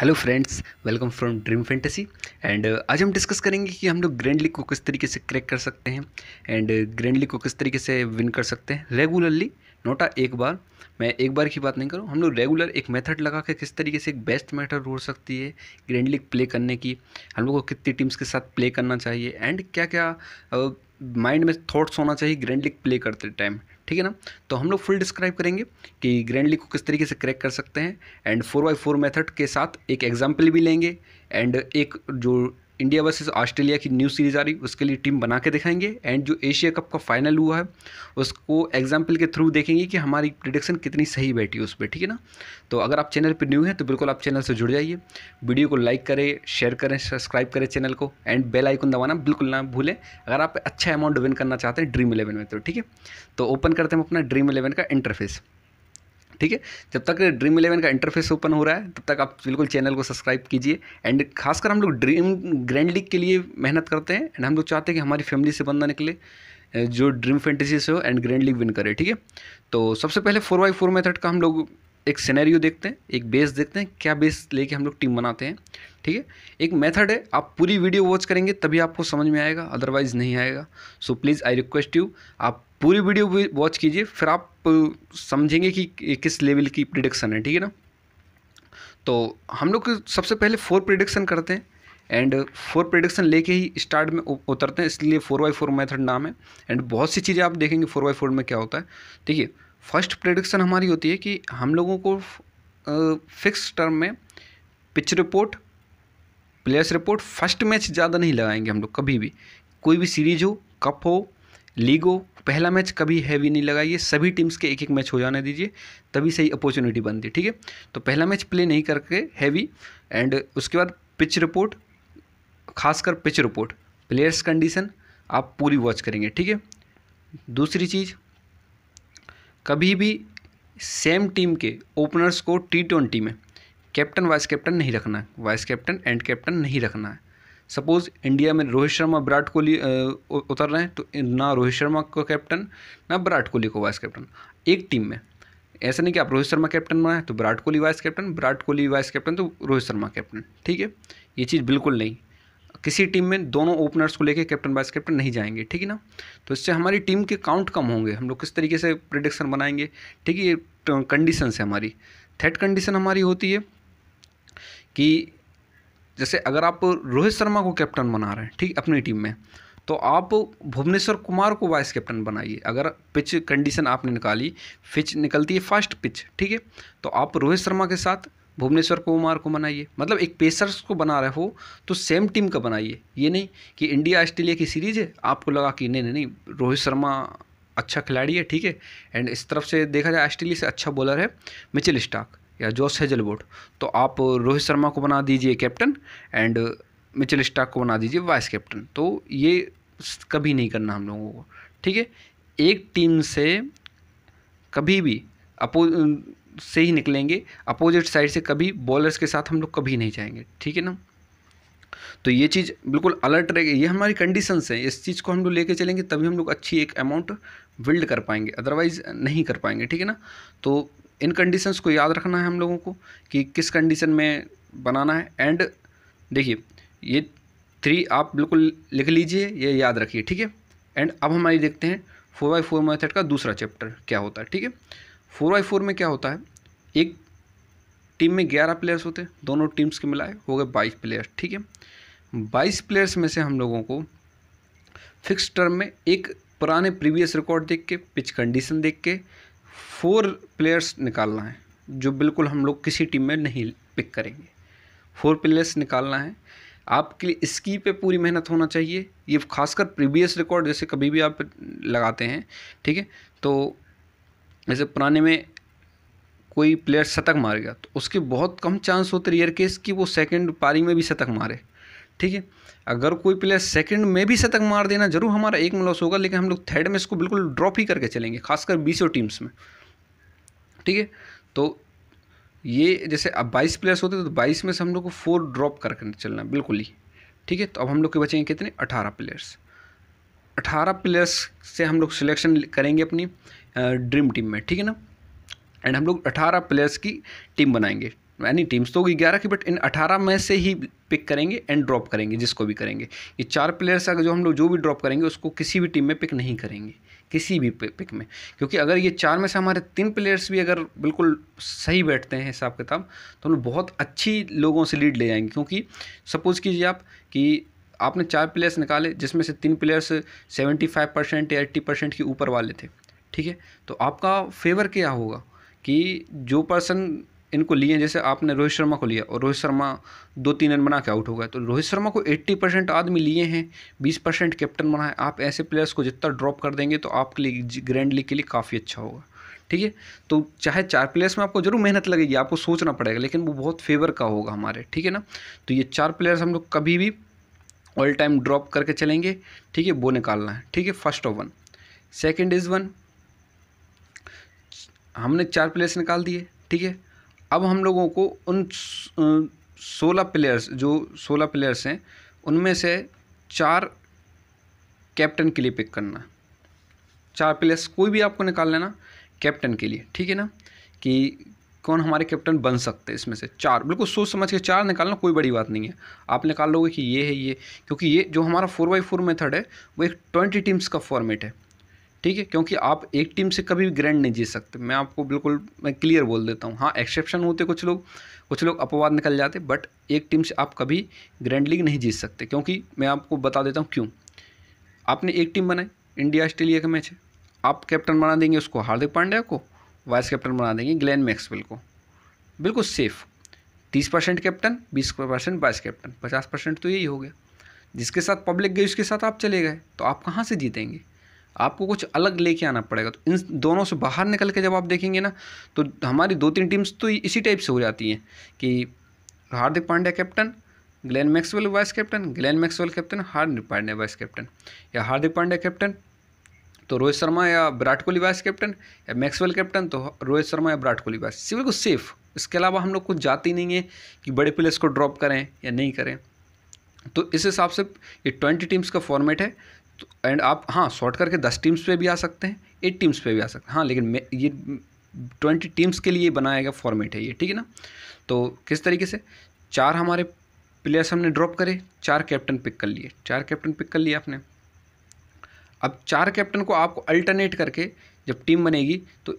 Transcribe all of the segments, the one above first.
hello friends welcome from dream fantasy and आज हम discuss करेंगे कि हम लोग ग्रैंड लीग को किस तरीके से क्रैक कर सकते हैं एंड ग्रैंड लीग को किस तरीके से विन कर सकते हैं रेगुलरली नोटा एक बार मैं एक बार की बात नहीं करूँ हम लोग रेगुलर एक मेथड लगा के किस तरीके से एक बेस्ट मेथड हो सकती है ग्रैंड लीग प्ले करने की हम लोग को कितनी टीम्स के साथ प्ले करना चाहिए एंड क्या क्या माइंड uh, में थाट्स होना चाहिए ग्रैंड लीग प्ले करते टाइम ठीक है ना तो हम लोग फुल डिस्क्राइब करेंगे कि ग्रैंडली को किस तरीके से क्रैक कर सकते हैं and four by four method के साथ एक एग्जाम्पल भी लेंगे एंड एक जो इंडिया वर्सेज ऑस्ट्रेलिया की न्यू सीरीज आ रही उसके लिए टीम बना के दिखाएंगे एंड जो एशिया कप का फाइनल हुआ है उसको एग्जाम्पल के थ्रू देखेंगे कि हमारी प्रिडिक्शन कितनी सही बैठी है उस पर ठीक है ना तो अगर आप चैनल पर न्यू हैं तो बिल्कुल आप चैनल से जुड़ जाइए वीडियो को लाइक करें शेयर करें सब्सक्राइब करें चैनल को एंड बेल आइकन दबाना बिल्कुल ना भूलें अगर आप अच्छा अमाउंट विन करना चाहते हैं ड्रीम इलेवन में तो ठीक है तो ओपन करते हैं अपना ड्रीम इलेवन का इंटरफेस ठीक है जब तक ड्रीम इलेवन का इंटरफेस ओपन हो रहा है तब तक आप बिल्कुल चैनल को सब्सक्राइब कीजिए एंड खासकर हम लोग ड्रीम ग्रैंड लीग के लिए मेहनत करते हैं एंड हम लोग चाहते हैं कि हमारी फैमिली से बंदा निकले जो ड्रीम फेंटेसी से हो एंड ग्रैंड लीग विन करे ठीक है तो सबसे पहले फोर बाई फोर मेथड का हम लोग एक सिनेरियो देखते हैं एक बेस देखते हैं क्या बेस लेके हम लोग टीम बनाते हैं ठीक है एक मेथड है आप पूरी वीडियो वॉच करेंगे तभी आपको समझ में आएगा अदरवाइज नहीं आएगा so please I request you आप पूरी वीडियो वॉच कीजिए फिर आप समझेंगे कि किस लेवल की प्रिडिक्शन है ठीक है ना तो हम लोग सबसे पहले फोर प्रिडिक्शन करते हैं एंड फोर प्रिडिक्शन लेके ही स्टार्ट में उतरते हैं इसलिए फोर बाई फोर मैथड नाम है एंड बहुत सी चीज़ें आप देखेंगे फोर बाई फोर में क्या होता है ठीक है फर्स्ट प्रडिक्शन हमारी होती है कि हम लोगों को फिक्स टर्म में pitch report players report first match ज़्यादा नहीं लगाएंगे हम लोग कभी भी कोई भी सीरीज हो कप हो लीग हो पहला मैच कभी हैवी नहीं लगाइए सभी टीम्स के एक एक मैच हो जाने दीजिए तभी सही अपॉर्चुनिटी बनती है ठीक है तो पहला मैच प्ले नहीं करके हैवी एंड उसके बाद पिच रिपोर्ट खासकर पिच रिपोर्ट प्लेयर्स कंडीशन आप पूरी वॉच करेंगे ठीक है दूसरी चीज़ कभी भी सेम टीम के ओपनर्स को टी ट्वेंटी में कैप्टन वाइस कैप्टन नहीं रखना है वाइस कैप्टन एंड कैप्टन नहीं रखना है सपोज़ इंडिया में रोहित शर्मा विराट कोहली उतर रहे हैं तो ना रोहित शर्मा को कैप्टन ना विराट कोहली को वाइस कैप्टन एक टीम में ऐसा नहीं कि आप रोहित शर्मा कैप्टन बनाए तो Virat Kohli vice captain Virat Kohli vice captain तो रोहित शर्मा कैप्टन ठीक है ये चीज़ बिल्कुल नहीं किसी टीम में दोनों ओपनर्स को लेके कैप्टन वाइस कैप्टन नहीं जाएंगे ठीक है ना तो इससे हमारी टीम के काउंट कम होंगे हम लोग किस तरीके से प्रिडिक्शन बनाएंगे ठीक है ये तो कंडीशन है हमारी थर्ड कंडीशन हमारी होती है कि जैसे अगर आप रोहित शर्मा को कैप्टन बना रहे हैं ठीक अपनी टीम में तो आप भुवनेश्वर कुमार को वाइस कैप्टन बनाइए अगर पिच कंडीशन आपने निकाली पिच निकलती है फास्ट पिच ठीक है तो आप रोहित शर्मा के साथ भुवनेश्वर कुमार को बनाइए मतलब एक पेसर्स को बना रहे हो तो सेम टीम का बनाइए ये नहीं कि इंडिया ऑस्ट्रेलिया की सीरीज है आपको लगा कि नहीं नहीं नहीं रोहित शर्मा अच्छा खिलाड़ी है ठीक है एंड इस तरफ से देखा जाए ऑस्ट्रेलिया से अच्छा बॉलर है मिचिल स्टाक या जोस हेजलबोट तो आप रोहित शर्मा को बना दीजिए कैप्टन एंड मिचिल स्टाक को बना दीजिए वाइस कैप्टन तो ये कभी नहीं करना हम लोगों को ठीक है एक टीम से कभी भी अपो से ही निकलेंगे अपोजिट साइड से कभी बॉलर्स के साथ हम लोग कभी नहीं जाएंगे ठीक है ना तो ये चीज़ बिल्कुल अलर्ट रहेगी ये हमारी कंडीशंस हैं इस चीज़ को हम लोग लेके चलेंगे तभी हम लोग अच्छी एक अमाउंट बिल्ड कर पाएंगे अदरवाइज़ नहीं कर पाएंगे ठीक है ना तो इन कंडीशंस को याद रखना है हम लोगों को कि किस कंडीशन में बनाना है एंड देखिए ये थ्री आप बिल्कुल लिख लीजिए ये याद रखिए ठीक है एंड अब हमारी देखते हैं फोर बाई फोर मैथड का दूसरा चैप्टर क्या होता है ठीक है फोर बाई फोर में क्या होता है एक टीम में ग्यारह प्लेयर्स होते हैं दोनों टीम्स के मिलाए हो गए बाईस प्लेयर्स ठीक है बाईस प्लेयर्स में से हम लोगों को फिक्स टर्म में एक पुराने प्रीवियस रिकॉर्ड देख के पिच कंडीशन देख के फोर प्लेयर्स निकालना है जो बिल्कुल हम लोग किसी टीम में नहीं पिक करेंगे फोर प्लेयर्स निकालना है आपके लिए इसकी पे पूरी मेहनत होना चाहिए ये खासकर प्रीवियस रिकॉर्ड जैसे कभी भी आप लगाते हैं ठीक है तो जैसे पुराने में कोई प्लेयर शतक मार गया तो उसके बहुत कम चांस होते रेयर केस कि वो सेकंड पारी में भी शतक मारे ठीक है अगर कोई प्लेयर सेकंड में भी शतक मार देना जरूर हमारा एक में लॉस होगा लेकिन हम लोग थर्ड में इसको बिल्कुल ड्रॉप ही करके चलेंगे खासकर बीसों टीम्स में ठीक है तो ये जैसे अब बाईस प्लेयर्स होते तो बाईस में से हम लोग को फोर ड्रॉप करके चलना बिल्कुल ही ठीक है तो अब हम लोग के बचेंगे कितने अठारह प्लेयर्स अठारह प्लेयर्स से हम लोग सिलेक्शन करेंगे अपनी ड्रीम टीम में ठीक है ना एंड हम लोग अठारह प्लेयर्स की टीम बनाएंगे यानी टीम्स तो होगी ग्यारह की बट इन अठारह में से ही पिक करेंगे एंड ड्रॉप करेंगे जिसको भी करेंगे ये चार प्लेयर्स अगर जो हम लोग जो भी ड्रॉप करेंगे उसको किसी भी टीम में पिक नहीं करेंगे किसी भी पिक में क्योंकि अगर ये चार में से हमारे तीन प्लेयर्स भी अगर बिल्कुल सही बैठते हैं हिसाब किताब तो हम लोग बहुत अच्छी लोगों से लीड ले जाएंगे क्योंकि सपोज़ कीजिए आप कि आपने चार प्लेयर्स निकाले जिसमें से तीन प्लेयर्स सेवेंटी फाइव परसेंट या एट्टी परसेंट के ऊपर वाले थे ठीक है तो आपका फेवर क्या होगा कि जो पर्सन इनको लिए जैसे आपने रोहित शर्मा को लिया और रोहित शर्मा दो तीन रन बना के आउट हो गया तो रोहित शर्मा को 80 परसेंट आदमी लिए हैं 20 परसेंट कैप्टन बना है आप ऐसे प्लेयर्स को जितना ड्रॉप कर देंगे तो आपके लिए ग्रैंड लीग के लिए काफ़ी अच्छा होगा ठीक है तो चाहे चार प्लेयर्स में आपको जरूर मेहनत लगेगी आपको सोचना पड़ेगा लेकिन वो बहुत फेवर का होगा हमारे ठीक है ना तो ये चार प्लेयर्स हम लोग कभी भी ऑल टाइम ड्रॉप करके चलेंगे ठीक है वो निकालना है ठीक है first of one second is one हमने चार प्लेयर्स निकाल दिए ठीक है अब हम लोगों को उन सोलह प्लेयर्स जो सोलह प्लेयर्स हैं उनमें से चार कैप्टन के लिए पिक करना चार प्लेयर्स कोई भी आपको निकाल लेना कैप्टन के लिए ठीक है ना कि कौन हमारे कैप्टन बन सकते हैं इसमें से चार बिल्कुल सोच समझ के चार निकालना कोई बड़ी बात नहीं है आप निकाल लोगे कि ये है ये क्योंकि ये जो हमारा फोर बाई फोर मेथड है वो एक ट्वेंटी टीम्स का फॉर्मेट है ठीक है क्योंकि आप एक टीम से कभी भी ग्रैंड नहीं जीत सकते मैं आपको बिल्कुल मैं क्लियर बोल देता हूँ हाँ एक्सेप्शन होते कुछ लोग कुछ लोग अपवाद निकल जाते बट एक टीम से आप कभी ग्रैंड लीग नहीं जीत सकते क्योंकि मैं आपको बता देता हूँ क्यों आपने एक टीम बनाई इंडिया ऑस्ट्रेलिया का मैच है आप कैप्टन बना देंगे उसको हार्दिक पांड्या को वाइस कैप्टन बना देंगे ग्लेन मैक्सवेल को बिल्कुल सेफ तीस परसेंट कैप्टन बीस परसेंट वाइस कैप्टन पचास परसेंट तो यही हो गया जिसके साथ पब्लिक गई उसके साथ आप चले गए तो आप कहाँ से जीतेंगे आपको कुछ अलग लेके आना पड़ेगा तो इन दोनों से बाहर निकल के जब आप देखेंगे ना तो हमारी दो तीन टीम्स तो इसी टाइप से हो जाती हैं कि Hardik Pandya captain Glenn Maxwell vice captain Glenn Maxwell captain Hardik Pandya vice captain या हार्दिक पांड्या कैप्टन तो रोहित शर्मा या विराट कोहली वाइस कैप्टन या मैक्सवेल कैप्टन तो रोहित शर्मा या विराट कोहली वाइस सी बिल्कुल सेफ इसके अलावा हम लोग कुछ जाते नहीं है कि बड़े प्लेयर्स को ड्रॉप करें या नहीं करें तो इस हिसाब से ये ट्वेंटी टीम्स का फॉर्मेट है तो एंड आप हाँ शॉर्ट करके दस टीम्स पे भी आ सकते हैं एट टीम्स पे भी आ सकते हैं हाँ लेकिन ये ट्वेंटी टीम्स के लिए बनाया गया फॉर्मेट है ये ठीक है ना तो किस तरीके से चार हमारे प्लेयर्स हमने ड्रॉप करे चार कैप्टन पिक कर लिए चार कैप्टन पिक कर लिए आपने अब चार कैप्टन को आपको अल्टरनेट करके जब टीम बनेगी तो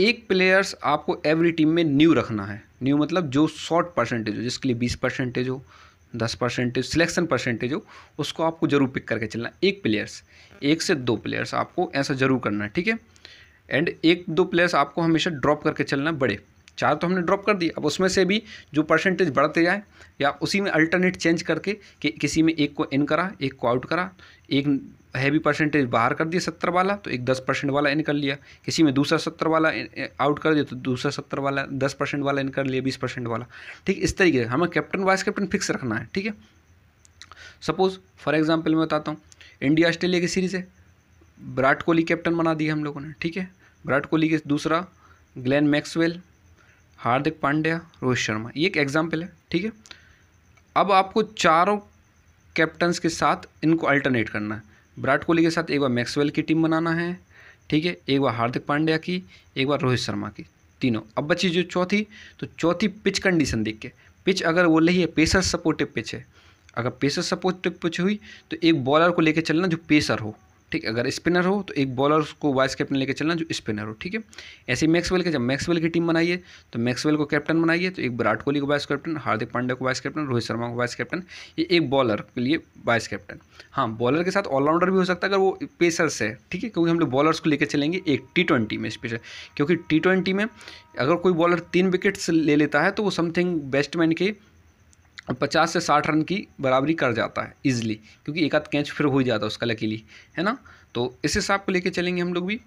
एक प्लेयर्स आपको एवरी टीम में न्यू रखना है न्यू मतलब जो शॉर्ट परसेंटेज हो जिसके लिए बीस परसेंटेज हो दस परसेंटेज सिलेक्शन परसेंटेज हो उसको आपको जरूर पिक करके चलना एक प्लेयर्स एक से दो प्लेयर्स आपको ऐसा जरूर करना है ठीक है एंड एक दो प्लेयर्स आपको हमेशा ड्रॉप करके चलना बड़े चार तो हमने ड्रॉप कर दी अब उसमें से भी जो परसेंटेज बढ़ते जाए या उसी में अल्टरनेट चेंज करके कि किसी में एक को इन करा एक को आउट करा एक हैवी परसेंटेज बाहर कर दिया सत्तर वाला तो एक दस परसेंट वाला इन कर लिया किसी में दूसरा सत्तर वाला आउट कर दिया तो दूसरा सत्तर वाला दस परसेंट वाला इन कर लिया बीस परसेंट वाला ठीक इस तरीके से हमें कैप्टन वाइस कैप्टन फिक्स रखना है ठीक है सपोज़ फॉर एग्जाम्पल मैं बताता हूँ इंडिया ऑस्ट्रेलिया की सीरीज़ है विराट कोहली कैप्टन बना दिया हम लोगों ने ठीक है विराट कोहली के दूसरा ग्लैन मैक्सवेल हार्दिक पांड्या रोहित शर्मा ये एक एग्जाम्पल है ठीक है अब आपको चारों कैप्टन्स के साथ इनको अल्टरनेट करना है विराट कोहली के साथ एक बार मैक्सवेल की टीम बनाना है ठीक है एक बार हार्दिक पांड्या की एक बार रोहित शर्मा की तीनों अब बची जो चौथी तो चौथी पिच कंडीशन देख के पिच अगर वो रही है पेसर सपोर्टिव पिच है अगर पेसर सपोर्टिव पिच हुई तो एक बॉलर को लेकर चलना जो पेसर हो ठीक अगर स्पिनर हो तो एक बॉलर को वाइस कैप्टन लेकर चलना जो स्पिनर हो ठीक है ऐसे मैक्सवेल के जब मैक्सवेल की टीम बनाइए तो मैक्सवेल को कैप्टन बनाइए तो एक विराट कोहली को वाइस कैप्टन हार्दिक पांडे को वाइस कैप्टन रोहित शर्मा को वाइस कैप्टन ये एक बॉलर के लिए वाइस कैप्टन हाँ बॉलर के साथ ऑलराउंडर भी हो सकता है अगर वो पेसर्स है ठीक है क्योंकि हम लोग बॉलर्स को लेकर चलेंगे एक टी ट्वेंटी में स्पेशल क्योंकि टी ट्वेंटी में अगर कोई बॉलर तीन विकेट्स ले लेता है तो वो समथिंग बेस्टमैन के पचास से साठ रन की बराबरी कर जाता है ईजिली क्योंकि एक आध कैच फिर हो ही जाता है उसका लकीली है ना तो इस हिसाब को लेके चलेंगे हम लोग भी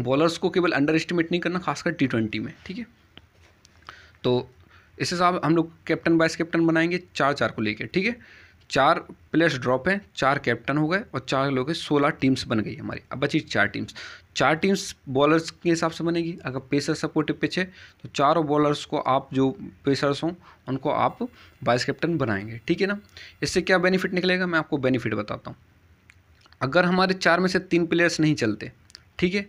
बॉलर्स को केवल अंडर एस्टिमेट नहीं करना खासकर टी ट्वेंटी में ठीक है तो इस हिसाब हम लोग कैप्टन वाइस कैप्टन बनाएंगे चार चार को लेके ठीक है चार प्लेयर्स ड्रॉप हैं चार कैप्टन हो गए और चार लोग सोलह टीम्स बन गई हमारी अब बची चार टीम्स चार टीम्स बॉलर्स के हिसाब से बनेगी अगर पेसर सपोर्टिव पिच है तो चारों बॉलर्स को आप जो पेसर्स हों उनको आप वाइस कैप्टन बनाएंगे ठीक है ना इससे क्या बेनिफिट निकलेगा मैं आपको बेनिफिट बताता हूँ अगर हमारे चार में से तीन प्लेयर्स नहीं चलते ठीक है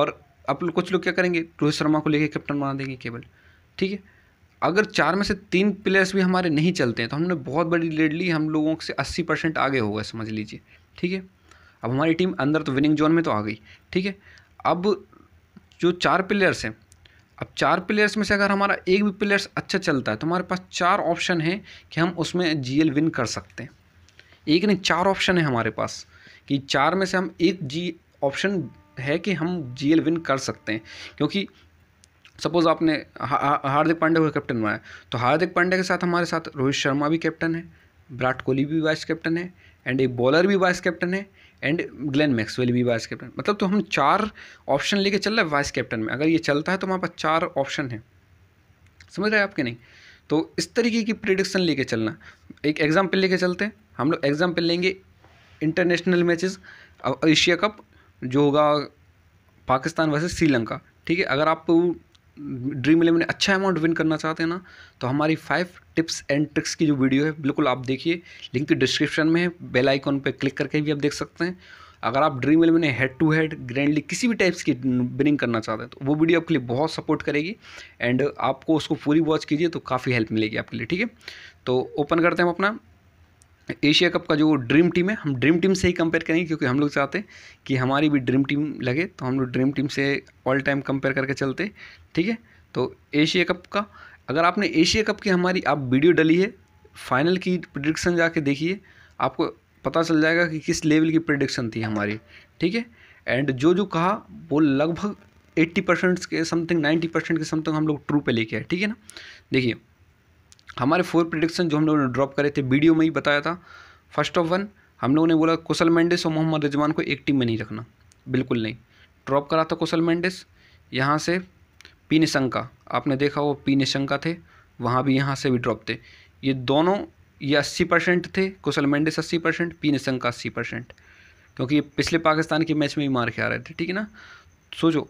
और आप कुछ लोग क्या करेंगे रोहित शर्मा को लेकर कैप्टन बना देंगे केवल ठीक है अगर चार में से तीन प्लेयर्स भी हमारे नहीं चलते हैं तो हमने बहुत बड़ी लीड ली हम लोगों से अस्सी परसेंट आगे हो गए समझ लीजिए ठीक है अब हमारी टीम अंदर तो विनिंग जोन में तो आ गई ठीक है अब जो चार प्लेयर्स हैं अब चार प्लेयर्स में से अगर हमारा एक भी प्लेयर्स अच्छा चलता है तो हमारे पास चार ऑप्शन है कि हम उसमें जी विन कर सकते हैं एक नहीं चार ऑप्शन है हमारे पास कि चार में से हम एक जी ऑप्शन है कि हम जीएल विन कर सकते हैं क्योंकि सपोज़ आपने हार्दिक पांडे को कैप्टन बनाया तो हार्दिक पांडे के साथ हमारे साथ रोहित शर्मा भी कैप्टन है विराट कोहली भी वाइस कैप्टन है एंड एक बॉलर भी वाइस कैप्टन है एंड ग्लेन मैक्सवेल भी वाइस कैप्टन मतलब तो हम चार ऑप्शन लेके चल रहे हैं वाइस कैप्टन में अगर ये चलता है तो हमारे पास चार ऑप्शन है समझ रहे हैं आपके नहीं तो इस तरीके की प्रिडिक्शन लेके चलना एक एग्जाम्पल लेके चलते हैं हम लोग एग्जाम्पल लेंगे इंटरनेशनल मैचेस एशिया कप जो होगा पाकिस्तान वर्सेस श्रीलंका ठीक है अगर आप ड्रीम इलेवन में अच्छा अमाउंट विन करना चाहते हैं ना तो हमारी फाइव टिप्स एंड ट्रिक्स की जो वीडियो है बिल्कुल आप देखिए लिंक डिस्क्रिप्शन तो में है बेल आइकॉन पर क्लिक करके भी आप देख सकते हैं अगर आप Dream Eleven head to head grandly किसी भी टाइप्स की विनिंग करना चाहते हैं तो वो वीडियो आपके लिए बहुत सपोर्ट करेगी एंड आपको उसको पूरी वॉच कीजिए तो काफ़ी हेल्प मिलेगी आपके लिए ठीक है तो ओपन करते हैं हम अपना एशिया कप का जो ड्रीम टीम है हम ड्रीम टीम से ही कंपेयर करेंगे क्योंकि हम लोग चाहते हैं कि हमारी भी ड्रीम टीम लगे तो हम लोग ड्रीम टीम से ऑल टाइम कंपेयर करके चलते ठीक है तो एशिया कप का अगर आपने एशिया कप की हमारी आप वीडियो डली है फाइनल की प्रडिक्शन जाके देखिए आपको पता चल जाएगा कि किस लेवल की प्रडिक्शन थी हमारी ठीक है एंड जो जो कहा वो लगभग एट्टी के समथिंग नाइन्टी परसेंट के समथिंग हम लोग ट्रू पर लेके आए ठीक है ना देखिए हमारे फोर प्रिडिक्शन जो हम लोगों ने ड्रॉप करे थे वीडियो में ही बताया था फर्स्ट ऑफ वन हम लोगों ने बोला कुशल मेंडिस और मोहम्मद रिजवान को एक टीम में नहीं रखना बिल्कुल नहीं ड्रॉप करा था कुशल मेंडिस यहाँ से पी निशंका आपने देखा वो पी निशंका थे वहाँ भी यहाँ से भी ड्रॉप थे ये दोनों ये अस्सी परसेंट थे कुशल मेंडिस अस्सी परसेंट पी निशंका अस्सी परसेंट क्योंकि ये पिछले पाकिस्तान के मैच में भी मार के आ रहे थे ठीक है ना सोचो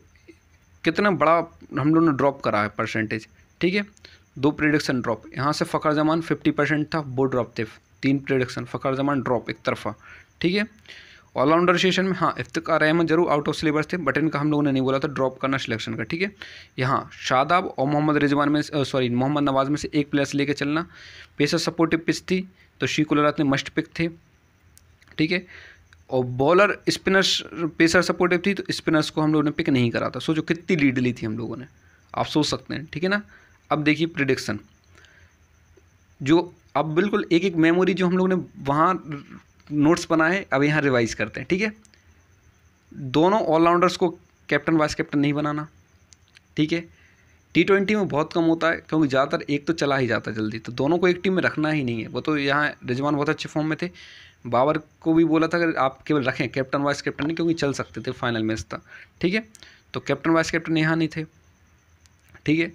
कितना बड़ा हम लोगों ने ड्रॉप करा है परसेंटेज ठीक है दो प्रिडिक्शन ड्रॉप यहाँ से फ़खर जमान फिफ्टी परसेंट था वो ड्रॉप थे तीन प्रिडिक्शन फ़खर जमान ड्रॉप एक तरफा ठीक है ऑलराउंडर सेशन में हाँ इफ्तार अहमद जरूर आउट ऑफ सिलेबस थे बट इनका हम लोगों ने नहीं बोला था ड्रॉप करना सिलेक्शन का ठीक है यहाँ शादाब और मोहम्मद रिजवान में सॉरी मोहम्मद नवाज में से एक प्लेयर से लेकर चलना पेशर सपोर्टिव पिच थी तो रात ने मस्ट पिक थे ठीक है और बॉलर स्पिनर्स पेसर सपोर्टिव थी तो स्पिनर्स को हम लोगों ने पिक नहीं करा था सोचो कितनी लीड ली थी हम लोगों ने आप सोच सकते हैं ठीक है ना अब देखिए प्रिडिक्शन जो अब बिल्कुल एक एक मेमोरी जो हम लोग ने वहाँ नोट्स बनाए अब यहाँ रिवाइज करते हैं ठीक है दोनों ऑलराउंडर्स को कैप्टन वाइस कैप्टन नहीं बनाना ठीक है टी ट्वेंटी में बहुत कम होता है क्योंकि ज़्यादातर एक तो चला ही जाता है जल्दी तो दोनों को एक टीम में रखना ही नहीं है वो तो यहाँ रिजवान बहुत अच्छे फॉर्म में थे बाबर को भी बोला था अगर आप केवल रखें कैप्टन वाइस कैप्टन नहीं क्योंकि चल सकते थे फाइनल मैच था ठीक है तो कैप्टन वाइस कैप्टन यहाँ नहीं थे ठीक है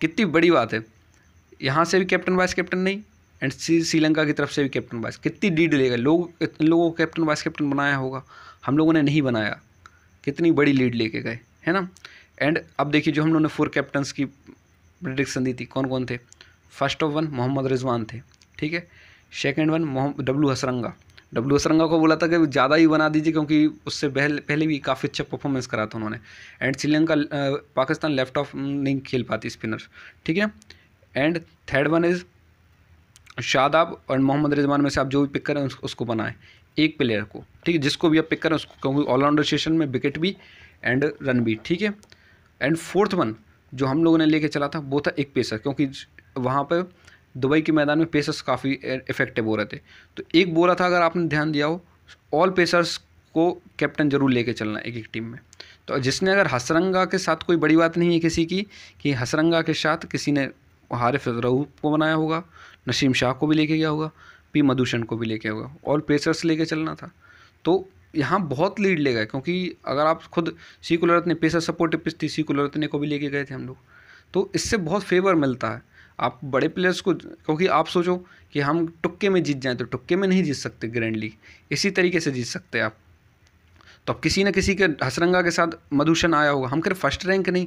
कितनी बड़ी बात है यहाँ से भी कैप्टन वाइस कैप्टन नहीं एंड श्रीलंका की तरफ से भी कैप्टन वाइस कितनी डीड लेगा लोग इन लोगों को कैप्टन वाइस कैप्टन बनाया होगा हम लोगों ने नहीं बनाया कितनी बड़ी लीड लेके गए है ना एंड अब देखिए जो हम लोगों ने फोर कैप्टन्स की प्रडिक्शन दी थी कौन कौन थे first of one Mohammad Rizwan थे ठीक है second one W Hasaranga W S Ranga को बोला था कि ज़्यादा ही बना दीजिए क्योंकि उससे पहले पहले भी काफ़ी अच्छा परफॉर्मेंस करा था उन्होंने and Sri Lanka Pakistan left off नहीं खेल पाती स्पिनर ठीक है and third one is Shadab और मोहम्मद रिजवान में से आप जो भी पिक करें उस, उसको बनाएं एक प्लेयर को ठीक है जिसको भी आप पिक करें उसको क्योंकि ऑलराउंडर सेशन में विकेट भी एंड रन भी ठीक है एंड फोर्थ वन जो हम लोगों ने लेके चला था वो था एक पेसर क्योंकि वहाँ पर दुबई के मैदान में पेसर्स काफ़ी इफेक्टिव हो रहे थे तो एक बोला था अगर आपने ध्यान दिया हो ऑल पेसर्स को कैप्टन जरूर लेके चलना एक एक टीम में तो जिसने अगर हसरंगा के साथ कोई बड़ी बात नहीं है किसी की कि हसरंगा के साथ किसी ने हारिफ रऊ को बनाया होगा नसीम शाह को भी लेके गया होगा पी मधुशन को भी लेके होगा ऑल पेसर्स लेके चलना था तो यहाँ बहुत लीड ले गए क्योंकि अगर आप खुद सी कुलरत ने पेसर सपोर्टिव पिछती थी सी कुलरत ने को भी लेके गए थे हम लोग तो इससे बहुत फेवर मिलता है आप बड़े प्लेयर्स को क्योंकि आप सोचो कि हम टुक्के में जीत जाएं तो टुक्के में नहीं जीत सकते ग्रैंड लीग इसी तरीके से जीत सकते हैं आप तो अब किसी न किसी के हसरंगा के साथ मधुषण आया होगा हम कह फर्स्ट रैंक नहीं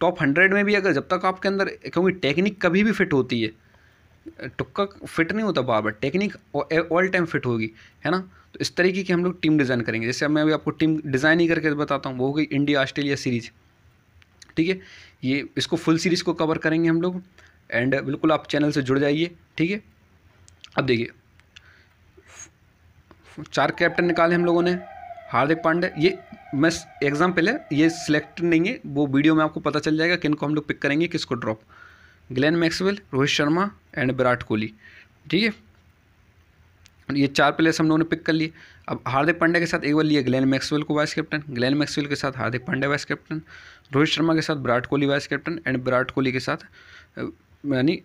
टॉप हंड्रेड में भी अगर जब तक आपके अंदर क्योंकि टेक्निक कभी भी फिट होती है टुक्का फिट नहीं होता बार बार टेक्निक ऑल टाइम फिट होगी है ना तो इस तरीके की हम लोग टीम डिज़ाइन करेंगे जैसे मैं अभी आपको टीम डिज़ाइन ही करके बताता हूँ वो होगी इंडिया ऑस्ट्रेलिया सीरीज़ ठीक है ये इसको फुल सीरीज़ को कवर करेंगे हम लोग एंड बिल्कुल आप चैनल से जुड़ जाइए ठीक है अब देखिए चार कैप्टन निकाले हम लोगों ने हार्दिक पांडे ये मैं एग्ज़ाम पहले ये सिलेक्ट नहीं है वो वीडियो में आपको पता चल जाएगा किन को हम लोग पिक करेंगे किसको drop Glenn Maxwell Rohit Sharma and Virat Kohli ठीक है ये चार प्लेयर्स हम लोगों ने पिक कर लिए अब हार्दिक पांड्या के साथ एक बार लिए ग्लेन मैक्सवेल को वाइस कैप्टन ग्लेन मैक्सवेल के साथ हार्दिक पांड्या वाइस कैप्टन रोहित शर्मा के साथ Virat Kohli vice captain and Virat Kohli के साथ यानी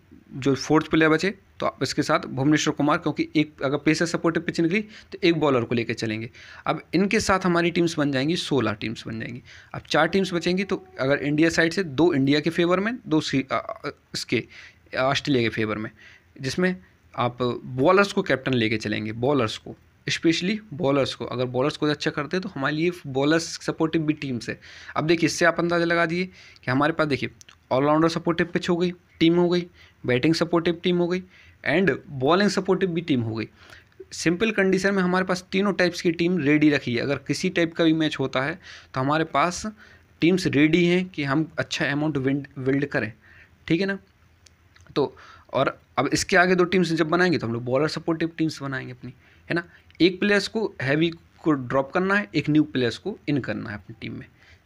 जो फोर्थ प्लेयर बचे तो आप इसके साथ भुवनेश्वर कुमार क्योंकि एक अगर पेसर सपोर्टिव पिच निकली तो एक बॉलर को लेकर चलेंगे अब इनके साथ हमारी टीम्स बन जाएंगी सोलह टीम्स बन जाएंगी अब चार टीम्स बचेंगी तो अगर इंडिया साइड से दो इंडिया के फेवर में दो सी, इसके ऑस्ट्रेलिया के फेवर में जिसमें आप बॉलर्स को कैप्टन लेके चलेंगे बॉलर्स को स्पेशली बॉलर्स को अगर बॉलर्स को अच्छा करते हैं तो हमारे लिए बॉलर्स सपोर्टिव भी टीम्स है अब देखिए इससे आप अंदाजा लगा दिए कि हमारे पास देखिए ऑलराउंडर सपोर्टिव पिच हो गई टीम हो गई बैटिंग सपोर्टिव टीम हो गई एंड बॉलिंग सपोर्टिव भी टीम हो गई सिंपल कंडीशन में हमारे पास तीनों टाइप्स की टीम रेडी रखी है अगर किसी टाइप का भी मैच होता है तो हमारे पास टीम्स रेडी हैं कि हम अच्छा अमाउंट विल्ड विल्ड करें ठीक है ना तो और अब इसके आगे दो टीम्स जब बनाएंगे तो हम लोग बॉलर सपोर्टिव टीम्स बनाएंगे अपनी है ना एक प्लेयर्स को हैवी को ड्रॉप करना है एक न्यू प्लेयर्स को इन करना है अपनी टीम में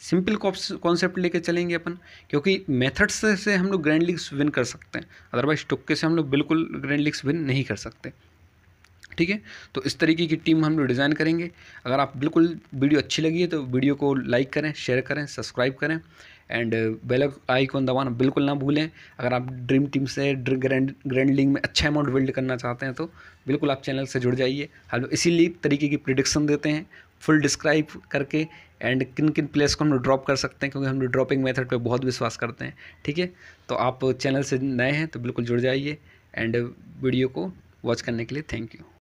सिंपल कॉन्सेप्ट लेके चलेंगे अपन क्योंकि मेथड्स से हम लोग ग्रैंड लीग्स विन कर सकते हैं अदरवाइज टुक्के से हम लोग बिल्कुल ग्रैंड लीग्स विन नहीं कर सकते ठीक है तो इस तरीके की टीम हम लोग डिज़ाइन करेंगे अगर आप बिल्कुल वीडियो अच्छी लगी है तो वीडियो को लाइक करें शेयर करें सब्सक्राइब करें एंड बेल आइकॉन दबाना बिल्कुल ना भूलें अगर आप ड्रीम टीम से ग्रैंड ग्रैंड लीग में अच्छा अमाउंट बिल्ड करना चाहते हैं तो बिल्कुल आप चैनल से जुड़ जाइए हम इसीलिए तरीके की प्रिडिक्शन देते हैं फुल डिस्क्राइब करके एंड किन किन प्लेस को हम ड्रॉप कर सकते हैं क्योंकि हम ड्रॉपिंग मेथड पे बहुत विश्वास करते हैं ठीक है तो आप चैनल से नए हैं तो बिल्कुल जुड़ जाइए एंड वीडियो uh, को वॉच करने के लिए थैंक यू